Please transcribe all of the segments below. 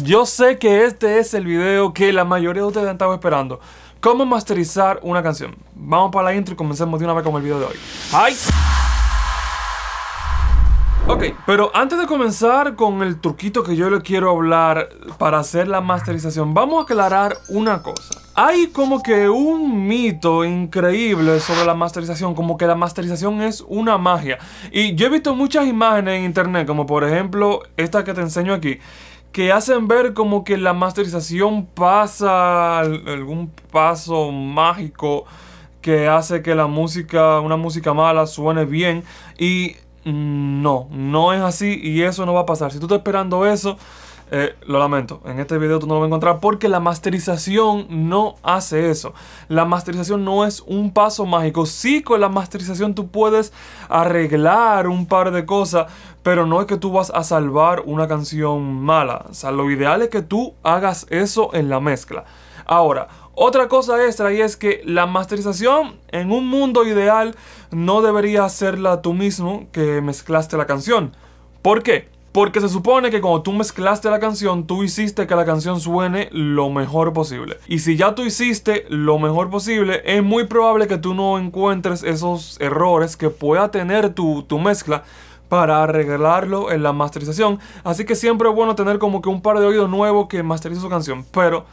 Yo sé que este es el video que la mayoría de ustedes han estado esperando. ¿Cómo masterizar una canción? Vamos para la intro y comencemos de una vez con el video de hoy. ¡Ay! Ok, pero antes de comenzar con el truquito que yo le quiero hablar para hacer la masterización, vamos a aclarar una cosa. Hay como que un mito increíble sobre la masterización, como que la masterización es una magia. Y yo he visto muchas imágenes en internet, como por ejemplo esta que te enseño aquí, que hacen ver como que la masterización pasa algún paso mágico que hace que la música, una música mala suene bien y mm, no, no es así y eso no va a pasar. Si tú estás esperando eso, eh, lo lamento, en este video tú no lo vas a encontrar porque la masterización no hace eso. La masterización no es un paso mágico. Sí, con la masterización tú puedes arreglar un par de cosas, pero no es que tú vas a salvar una canción mala. O sea, lo ideal es que tú hagas eso en la mezcla. Ahora, otra cosa extra y es que la masterización en un mundo ideal no debería hacerla tú mismo que mezclaste la canción. ¿Por qué? Porque se supone que cuando tú mezclaste la canción, tú hiciste que la canción suene lo mejor posible. Y si ya tú hiciste lo mejor posible, es muy probable que tú no encuentres esos errores que pueda tener tu, mezcla para arreglarlo en la masterización. Así que siempre es bueno tener como que un par de oídos nuevos que masterice su canción. Pero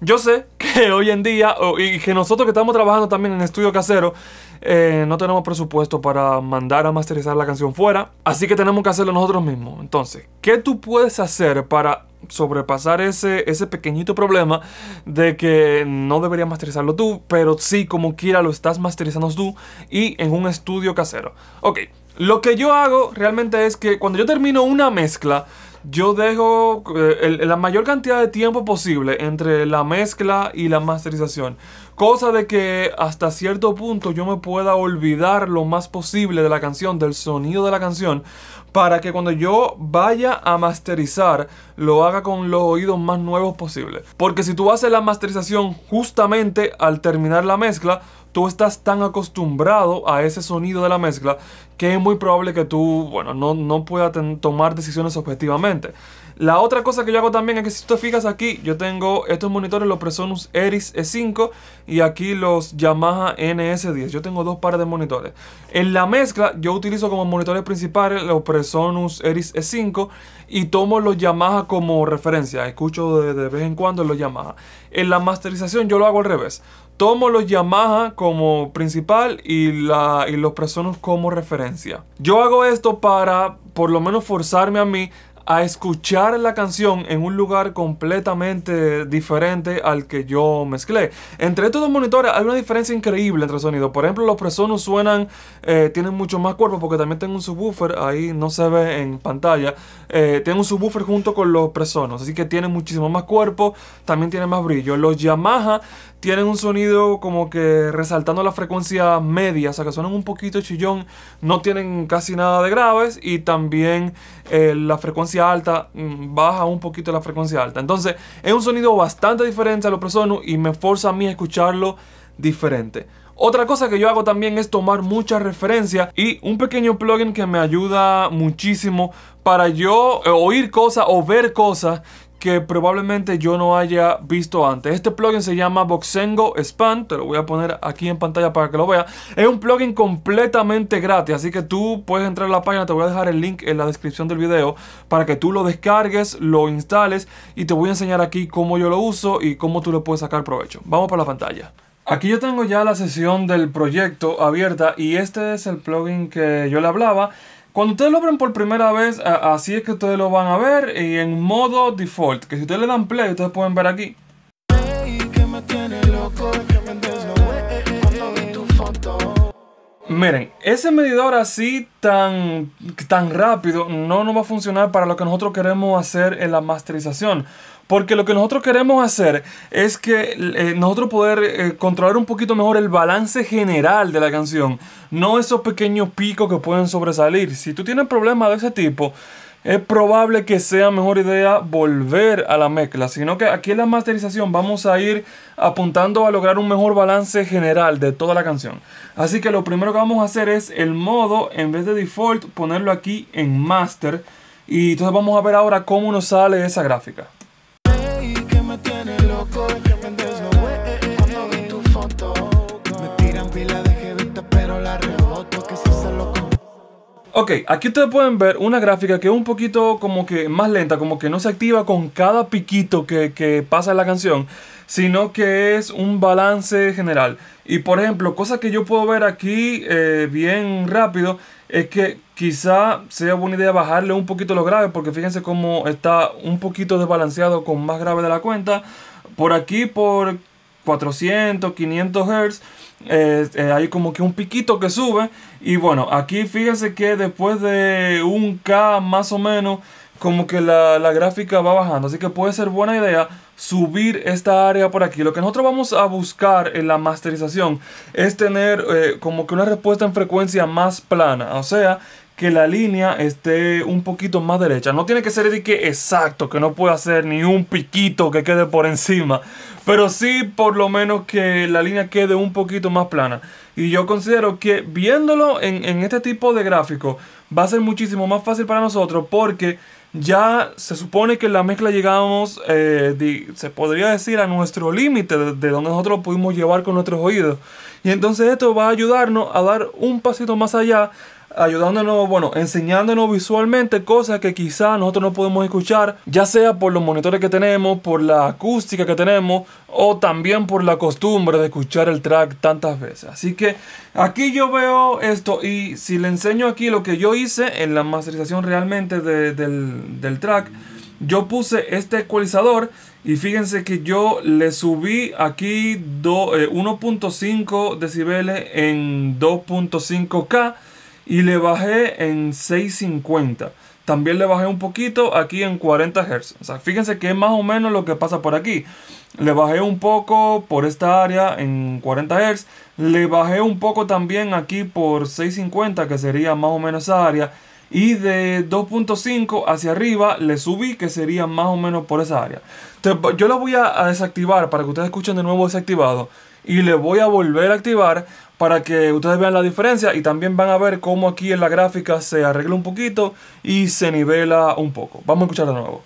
yo sé que hoy en día, y que nosotros que estamos trabajando también en estudio casero, eh, no tenemos presupuesto para mandar a masterizar la canción fuera, así que tenemos que hacerlo nosotros mismos. Entonces, ¿qué tú puedes hacer para sobrepasar ese, ese pequeñito problema de que no deberías masterizarlo tú, pero sí, como quiera, lo estás masterizando tú y en un estudio casero? Ok, lo que yo hago realmente es que cuando yo termino una mezcla, yo dejo eh, la mayor cantidad de tiempo posible entre la mezcla y la masterización. Cosa de que hasta cierto punto yo me pueda olvidar lo más posible de la canción, del sonido de la canción, para que cuando yo vaya a masterizar lo haga con los oídos más nuevos posible. Porque si tú haces la masterización justamente al terminar la mezcla, tú estás tan acostumbrado a ese sonido de la mezcla que es muy probable que tú, bueno, no, no puedas tomar decisiones objetivamente. La otra cosa que yo hago también es que si tú te fijas aquí, yo tengo estos monitores, los Presonus Eris E5 y aquí los Yamaha NS10. Yo tengo dos pares de monitores. En la mezcla, yo utilizo como monitores principales los Presonus Eris E5 y tomo los Yamaha como referencia. Escucho de, vez en cuando los Yamaha. En la masterización, yo lo hago al revés tomo los Yamaha como principal y, la, y los Presonus como referencia. Yo hago esto para por lo menos forzarme a mí a escuchar la canción en un lugar completamente diferente al que yo mezclé. Entre estos dos monitores hay una diferencia increíble entre sonidos. Por ejemplo, los Presonus suenan, eh, tienen mucho más cuerpo porque también tengo un subwoofer, ahí no se ve en pantalla. Eh, tienen un subwoofer junto con los Presonus, así que tienen muchísimo más cuerpo, también tienen más brillo. Los Yamaha tienen un sonido como que resaltando la frecuencia media, o sea que suenan un poquito chillón, no tienen casi nada de graves y también eh, la frecuencia alta mm, baja un poquito la frecuencia alta. Entonces es un sonido bastante diferente a los Presonus y me forza a mí a escucharlo diferente. Otra cosa que yo hago también es tomar mucha referencia y un pequeño plugin que me ayuda muchísimo para yo eh, oír cosas o ver cosas que probablemente yo no haya visto antes. Este plugin se llama Boxengo Span, te lo voy a poner aquí en pantalla para que lo veas. Es un plugin completamente gratis, así que tú puedes entrar a la página, te voy a dejar el link en la descripción del video para que tú lo descargues, lo instales y te voy a enseñar aquí cómo yo lo uso y cómo tú lo puedes sacar provecho. Vamos para la pantalla. Aquí yo tengo ya la sesión del proyecto abierta y este es el plugin que yo le hablaba. Cuando ustedes lo abren por primera vez, así es que ustedes lo van a ver y en modo default, que si ustedes le dan play, ustedes pueden ver aquí. Miren, ese medidor así tan, tan rápido no nos va a funcionar para lo que nosotros queremos hacer en la masterización. Porque lo que nosotros queremos hacer es que eh, nosotros poder eh, controlar un poquito mejor el balance general de la canción. No esos pequeños picos que pueden sobresalir. Si tú tienes problemas de ese tipo, es probable que sea mejor idea volver a la mezcla, sino que aquí en la masterización vamos a ir apuntando a lograr un mejor balance general de toda la canción. Así que lo primero que vamos a hacer es el modo, en vez de default, ponerlo aquí en master. Y entonces vamos a ver ahora cómo nos sale esa gráfica. Ok, aquí ustedes pueden ver una gráfica que es un poquito como que más lenta, como que no se activa con cada piquito que, pasa en la canción, sino que es un balance general. Y por ejemplo, cosa que yo puedo ver aquí eh, bien rápido es que quizá sea buena idea bajarle un poquito los graves, porque fíjense cómo está un poquito desbalanceado con más grave de la cuenta. Por aquí, por 400, 500 Hz, hay como que un piquito que sube. Y bueno, aquí fíjense que después de un K más o menos, como que la, gráfica va bajando. Así que puede ser buena idea subir esta área por aquí. Lo que nosotros vamos a buscar en la masterización es tener eh, como que una respuesta en frecuencia más plana. O sea, que la línea esté un poquito más derecha. No tiene que ser de que exacto, que no pueda hacer ni un piquito que quede por encima. Pero sí por lo menos que la línea quede un poquito más plana. Y yo considero que viéndolo en, este tipo de gráfico va a ser muchísimo más fácil para nosotros porque ya se supone que en la mezcla llegamos, eh, se podría decir, a nuestro límite de, donde nosotros pudimos llevar con nuestros oídos. Y entonces esto va a ayudarnos a dar un pasito más allá ayudándonos, bueno, enseñándonos visualmente cosas que quizás nosotros no podemos escuchar, ya sea por los monitores que tenemos, por la acústica que tenemos o también por la costumbre de escuchar el track tantas veces. Así que aquí yo veo esto y si le enseño aquí lo que yo hice en la masterización realmente del, track, yo puse este ecualizador y fíjense que yo le subí aquí 1.5 eh, decibeles en 2.5K y le bajé en 650. También le bajé un poquito aquí en 40 Hz. O sea, fíjense que es más o menos lo que pasa por aquí. Le bajé un poco por esta área en 40 Hz. Le bajé un poco también aquí por 650, que sería más o menos esa área. Y de 2.5 hacia arriba le subí, que sería más o menos por esa área. Entonces, yo lo voy a, desactivar para que ustedes escuchen de nuevo desactivado. Y le voy a volver a activar para que ustedes vean la diferencia y también van a ver cómo aquí en la gráfica se arregla un poquito y se nivela un poco. Vamos a escuchar de nuevo.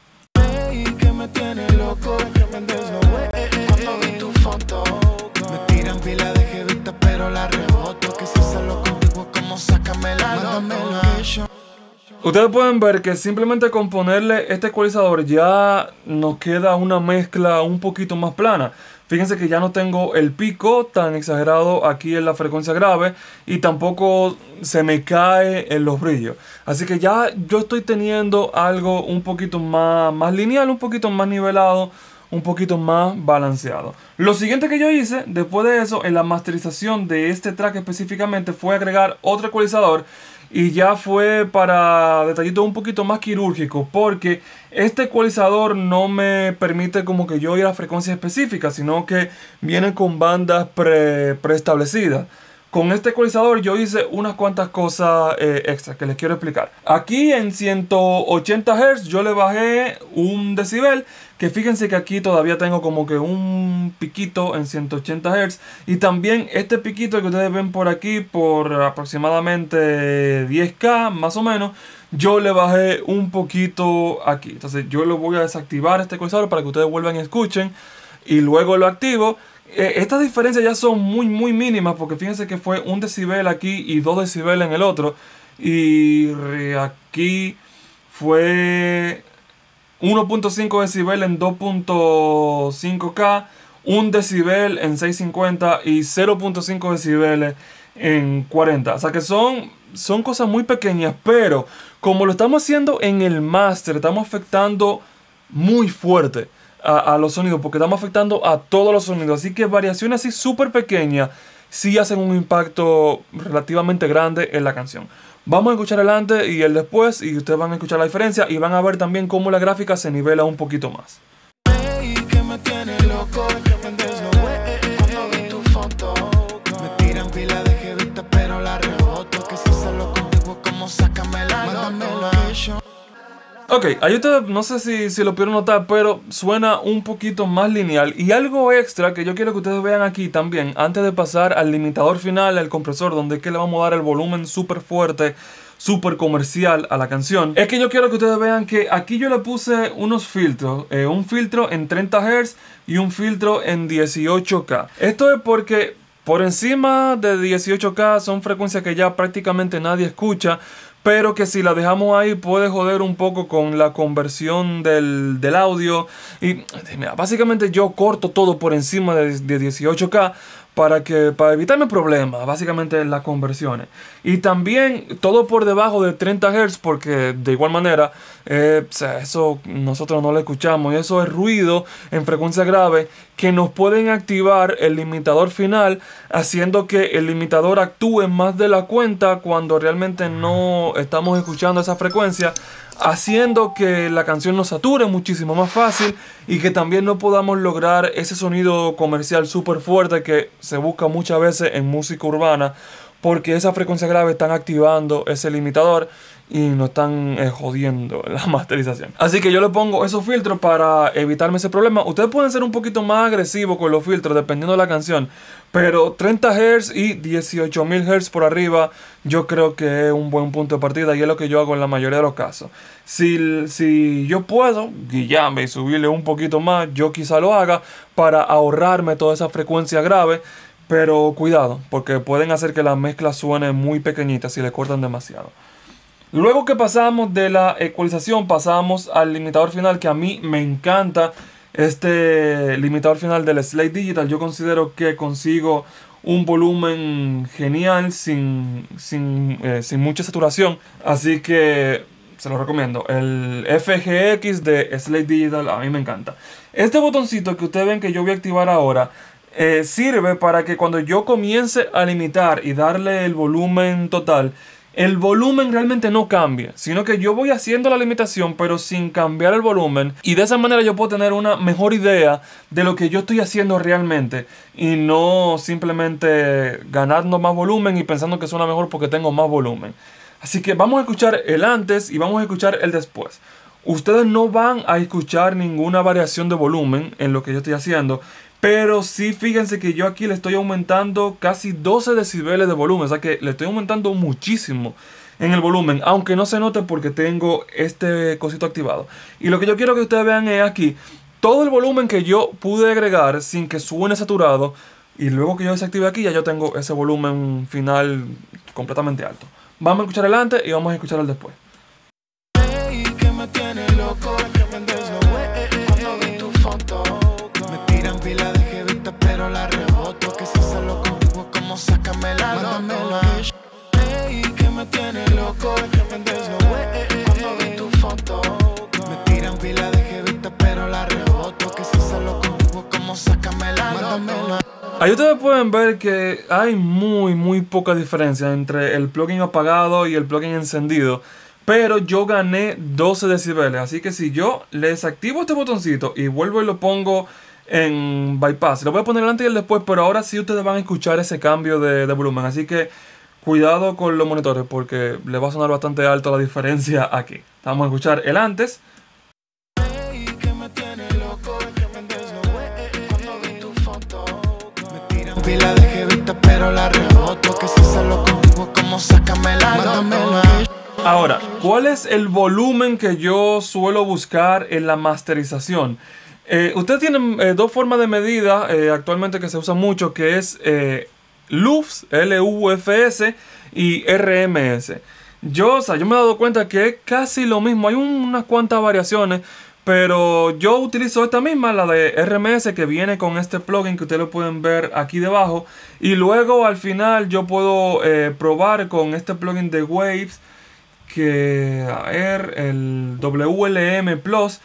Ustedes pueden ver que simplemente con ponerle este ecualizador ya nos queda una mezcla un poquito más plana. Fíjense que ya no tengo el pico tan exagerado aquí en la frecuencia grave y tampoco se me cae en los brillos. Así que ya yo estoy teniendo algo un poquito más, más lineal, un poquito más nivelado un poquito más balanceado. Lo siguiente que yo hice después de eso en la masterización de este track específicamente fue agregar otro ecualizador y ya fue para detallitos un poquito más quirúrgicos porque este ecualizador no me permite como que yo ir a frecuencias específicas sino que viene con bandas pre preestablecidas con este ecualizador yo hice unas cuantas cosas eh, extra que les quiero explicar. Aquí en 180 Hz yo le bajé un decibel, que fíjense que aquí todavía tengo como que un piquito en 180 Hz. Y también este piquito que ustedes ven por aquí por aproximadamente 10K más o menos, yo le bajé un poquito aquí. Entonces yo lo voy a desactivar este ecualizador para que ustedes vuelvan y escuchen y luego lo activo eh, estas diferencias ya son muy, muy mínimas porque fíjense que fue un decibel aquí y dos decibel en el otro. Y aquí fue 1.5 decibel en 2.5K, 1 decibel en 650 y 0.5 decibeles en 40. O sea que son, son cosas muy pequeñas, pero como lo estamos haciendo en el máster, estamos afectando muy fuerte a, los sonidos, porque estamos afectando a todos los sonidos. Así que variaciones así súper pequeñas sí hacen un impacto relativamente grande en la canción. Vamos a escuchar el antes y el después y ustedes van a escuchar la diferencia y van a ver también cómo la gráfica se nivela un poquito más. Ok, ustedes, no sé si, si lo pudieron notar, pero suena un poquito más lineal. Y algo extra que yo quiero que ustedes vean aquí también, antes de pasar al limitador final, al compresor, donde es que le vamos a dar el volumen súper fuerte súper comercial a la canción. Es que yo quiero que ustedes vean que aquí yo le puse unos filtros. Eh, un filtro en 30 Hz y un filtro en 18K. Esto es porque por encima de 18K son frecuencias que ya prácticamente nadie escucha pero que si la dejamos ahí puede joder un poco con la conversión del, audio. Y básicamente yo corto todo por encima de, de 18K para, que, para evitarme problemas, básicamente en las conversiones. Y también todo por debajo de 30 Hz, porque de igual manera, eh, eso nosotros no lo escuchamos. Y eso es ruido en frecuencia grave que nos pueden activar el limitador final, haciendo que el limitador actúe más de la cuenta cuando realmente no estamos escuchando esa frecuencia haciendo que la canción nos sature muchísimo más fácil y que también no podamos lograr ese sonido comercial súper fuerte que se busca muchas veces en música urbana porque esa frecuencia grave están activando ese limitador y no están eh, jodiendo la masterización. Así que yo le pongo esos filtros para evitarme ese problema. Ustedes pueden ser un poquito más agresivos con los filtros dependiendo de la canción. Pero 30 Hz y 18.000 Hz por arriba yo creo que es un buen punto de partida y es lo que yo hago en la mayoría de los casos. Si, si yo puedo guillame y subirle un poquito más, yo quizá lo haga para ahorrarme toda esa frecuencia grave. Pero cuidado, porque pueden hacer que la mezcla suene muy pequeñita si le cortan demasiado. Luego que pasamos de la ecualización, pasamos al limitador final que a mí me encanta. Este limitador final del Slate Digital yo considero que consigo un volumen genial sin, sin, eh, mucha saturación. Así que se lo recomiendo. El FGX de Slate Digital a mí me encanta. Este botoncito que ustedes ven que yo voy a activar ahora eh, sirve para que cuando yo comience a limitar y darle el volumen total, el volumen realmente no cambia, sino que yo voy haciendo la limitación pero sin cambiar el volumen y de esa manera yo puedo tener una mejor idea de lo que yo estoy haciendo realmente y no simplemente ganando más volumen y pensando que suena mejor porque tengo más volumen. Así que vamos a escuchar el antes y vamos a escuchar el después. Ustedes no van a escuchar ninguna variación de volumen en lo que yo estoy haciendo, pero sí, fíjense que yo aquí le estoy aumentando casi 12 decibeles de volumen. O sea que le estoy aumentando muchísimo en el volumen. Aunque no se note porque tengo este cosito activado. Y lo que yo quiero que ustedes vean es aquí. Todo el volumen que yo pude agregar sin que suene saturado. Y luego que yo desactive aquí ya yo tengo ese volumen final completamente alto. Vamos a escuchar el antes y vamos a escuchar el después. Ahí ustedes pueden ver que hay muy, muy poca diferencia entre el plugin apagado y el plugin encendido. Pero yo gané 12 decibeles. Así que si yo les activo este botoncito y vuelvo y lo pongo en bypass. Lo voy a poner antes y el después, pero ahora sí ustedes van a escuchar ese cambio de, de, volumen. Así que cuidado con los monitores porque le va a sonar bastante alto la diferencia aquí. Vamos a escuchar el antes pero la reboto. Que como Ahora, ¿cuál es el volumen que yo suelo buscar en la masterización? Eh, ustedes tienen eh, dos formas de medida eh, actualmente que se usan mucho, que es LUFS, L-U-F-S, y RMS. Yo, o sea, yo me he dado cuenta que es casi lo mismo. Hay unas cuantas variaciones, pero yo utilizo esta misma, la de RMS, que viene con este plugin que ustedes lo pueden ver aquí debajo. Y luego al final yo puedo eh, probar con este plugin de Waves, que a ver, el WLM Plus,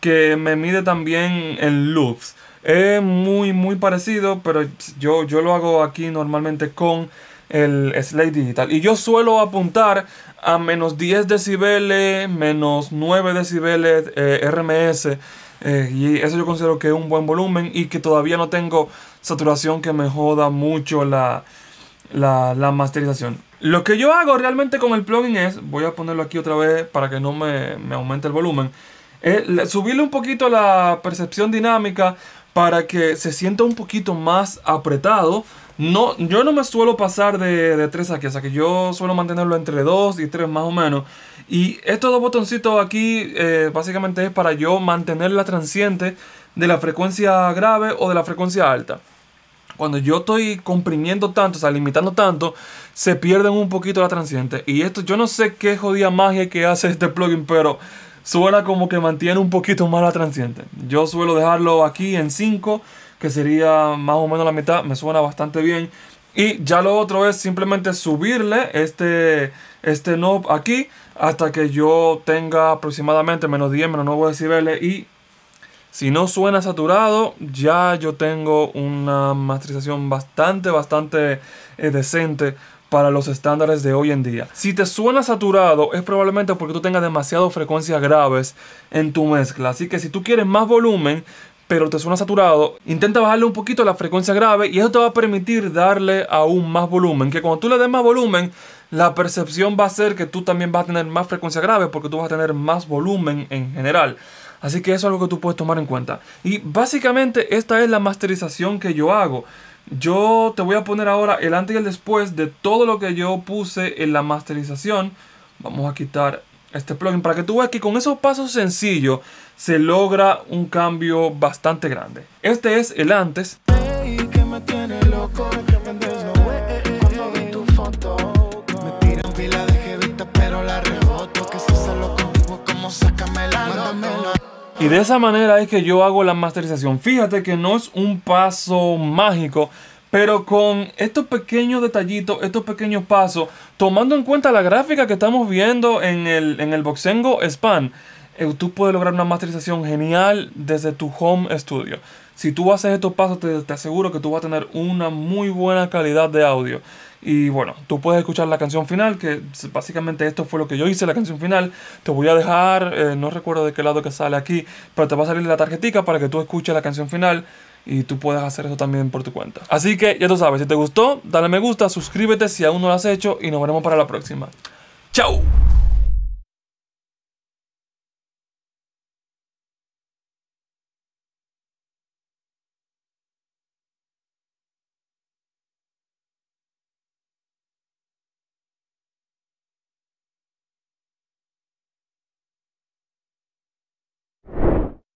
que me mide también en loops. Es muy, muy parecido, pero yo, yo lo hago aquí normalmente con el Slate Digital. Y yo suelo apuntar a menos 10 decibeles, menos 9 decibeles eh, RMS. Eh, y eso yo considero que es un buen volumen y que todavía no tengo saturación que me joda mucho la, la, masterización. Lo que yo hago realmente con el plugin es, voy a ponerlo aquí otra vez para que no me, me aumente el volumen, es subirle un poquito la percepción dinámica para que se sienta un poquito más apretado no, yo no me suelo pasar de, de 3 aquí, o sea que yo suelo mantenerlo entre 2 y 3 más o menos. Y estos dos botoncitos aquí eh, básicamente es para yo mantener la transiente de la frecuencia grave o de la frecuencia alta. Cuando yo estoy comprimiendo tanto, o sea, limitando tanto, se pierden un poquito la transiente. Y esto, yo no sé qué jodida magia que hace este plugin, pero suena como que mantiene un poquito más la transiente. Yo suelo dejarlo aquí en 5 que sería más o menos la mitad, me suena bastante bien. Y ya lo otro es simplemente subirle este, este knob aquí hasta que yo tenga aproximadamente menos 10, menos 9 decibeles y si no suena saturado, ya yo tengo una masterización bastante, bastante eh, decente para los estándares de hoy en día. Si te suena saturado es probablemente porque tú tengas demasiadas frecuencias graves en tu mezcla. Así que si tú quieres más volumen, pero te suena saturado, intenta bajarle un poquito la frecuencia grave y eso te va a permitir darle aún más volumen. Que cuando tú le des más volumen, la percepción va a ser que tú también vas a tener más frecuencia grave porque tú vas a tener más volumen en general. Así que eso es algo que tú puedes tomar en cuenta. Y básicamente esta es la masterización que yo hago. Yo te voy a poner ahora el antes y el después de todo lo que yo puse en la masterización. Vamos a quitar este plugin para que tú veas que con esos pasos sencillos se logra un cambio bastante grande. Este es el antes. Y de esa manera es que yo hago la masterización. Fíjate que no es un paso mágico, pero con estos pequeños detallitos, estos pequeños pasos, tomando en cuenta la gráfica que estamos viendo en el, en el Boxengo Span, eh, tú puedes lograr una masterización genial desde tu home studio. Si tú haces estos pasos, te, aseguro que tú vas a tener una muy buena calidad de audio. Y bueno, tú puedes escuchar la canción final, que básicamente esto fue lo que yo hice, la canción final. Te voy a dejar, eh, no recuerdo de qué lado que sale aquí, pero te va a salir la tarjetica para que tú escuches la canción final y tú puedes hacer eso también por tu cuenta. Así que ya tú sabes, si te gustó, dale me gusta, suscríbete si aún no lo has hecho y nos veremos para la próxima. ¡Chao!